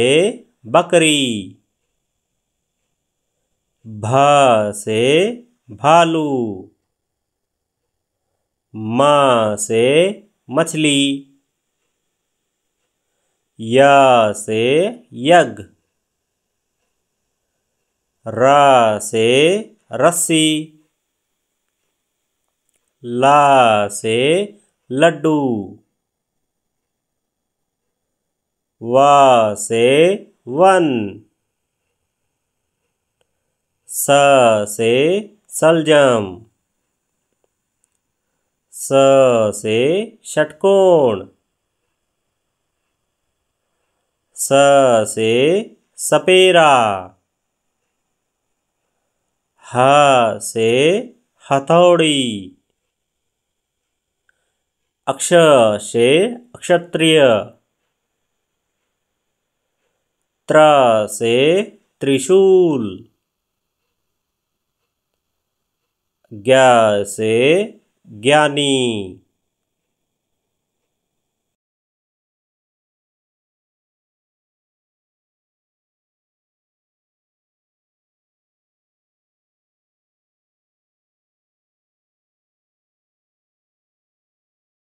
से बकरी भ से भालू म से मछली य से यज्ञ र से रस्सी ला से लड्डू व से वन स से सलजम स से षटकोण स से सपेरा ह से हथौड़ी अक्ष से अक्षत्रिय त्र से त्रिशूल ज्ञ से ज्ञानी